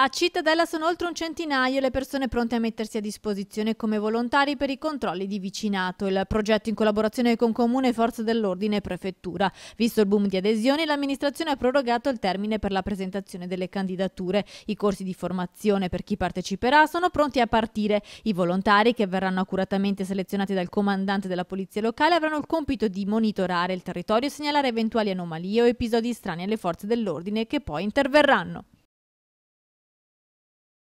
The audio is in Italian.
A Cittadella sono oltre un centinaio le persone pronte a mettersi a disposizione come volontari per i controlli di vicinato. Il progetto in collaborazione con Comune, Forze dell'Ordine e Prefettura. Visto il boom di adesioni, l'amministrazione ha prorogato il termine per la presentazione delle candidature. I corsi di formazione per chi parteciperà sono pronti a partire. I volontari, che verranno accuratamente selezionati dal comandante della polizia locale, avranno il compito di monitorare il territorio e segnalare eventuali anomalie o episodi strani alle forze dell'ordine che poi interverranno.